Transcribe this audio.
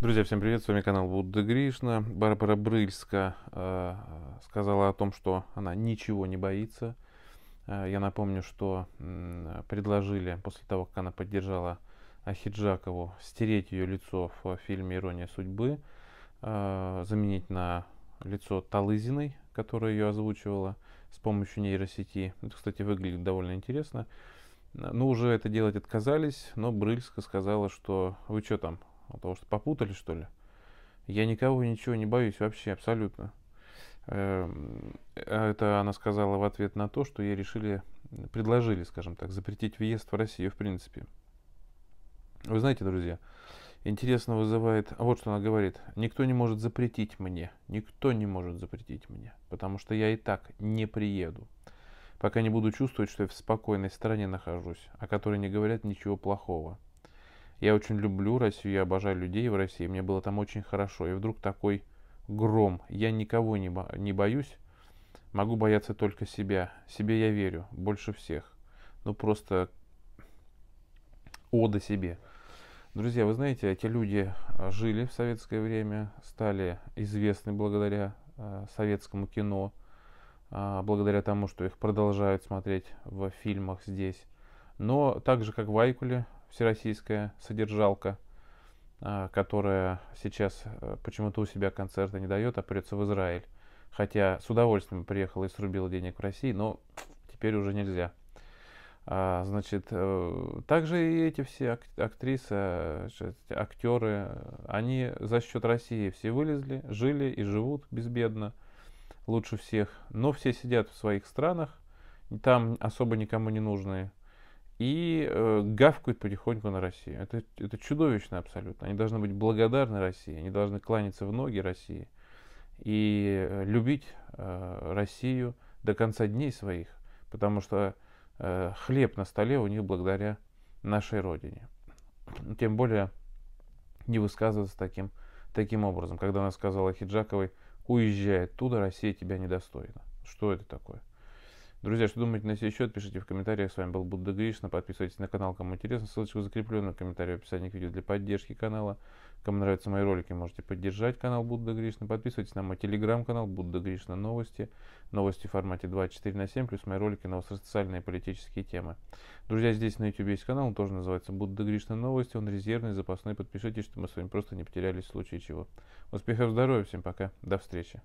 Друзья, всем привет, с вами канал Будда Гришна. Барбара Брыльска э, сказала о том, что она ничего не боится. Э, я напомню, что э, предложили, после того, как она поддержала Ахиджакову, стереть ее лицо в э, фильме «Ирония судьбы», э, заменить на лицо Талызиной, которая ее озвучивала с помощью нейросети. Это, кстати, выглядит довольно интересно. Ну, уже это делать отказались, но Брыльска сказала, что вы что там, от того, что попутали, что ли? Я никого ничего не боюсь вообще, абсолютно. Эм, а это она сказала в ответ на то, что ей решили, предложили, скажем так, запретить въезд в Россию в принципе. Вы знаете, друзья, интересно вызывает, а вот что она говорит, никто не может запретить мне, никто не может запретить мне, потому что я и так не приеду, пока не буду чувствовать, что я в спокойной стране нахожусь, о которой не говорят ничего плохого. Я очень люблю Россию, я обожаю людей в России, мне было там очень хорошо. И вдруг такой гром. Я никого не, бо- не боюсь, могу бояться только себя. Себе я верю, больше всех. Ну просто ода себе. Друзья, вы знаете, эти люди э, жили в советское время, стали известны благодаря э, советскому кино, э, благодаря тому, что их продолжают смотреть в фильмах здесь. Но так же, как в Айкуле, всероссийская содержалка, а, которая сейчас э, почему-то у себя концерта не дает, а придется в Израиль. Хотя с удовольствием приехала и срубила денег в России, но теперь уже нельзя. А, значит, э, также и эти все актрисы, э, актеры, они за счет России все вылезли, жили и живут безбедно, лучше всех. Но все сидят в своих странах, там особо никому не нужные и э, гавкают потихоньку на Россию. Это, это чудовищно абсолютно. Они должны быть благодарны России, они должны кланяться в ноги России и э, любить э, Россию до конца дней своих, потому что э, хлеб на столе у них благодаря нашей Родине. Тем более не высказываться таким, таким образом. Когда она сказала Хиджаковой, уезжай оттуда, Россия тебя недостойна. Что это такое? Друзья, что думаете на сей счет, пишите в комментариях. С вами был Будда Гришна. Подписывайтесь на канал, кому интересно. Ссылочку закрепленную в комментарии в описании к видео для поддержки канала. Кому нравятся мои ролики, можете поддержать канал Будда Гришна. Подписывайтесь на мой телеграм-канал Будда Гришна Новости. Новости в формате 24 на 7, плюс мои ролики на социальные и политические темы. Друзья, здесь на YouTube есть канал, он тоже называется Будда Гришна Новости. Он резервный, запасной. Подпишитесь, чтобы мы с вами просто не потерялись в случае чего. Успехов, здоровья, всем пока. До встречи.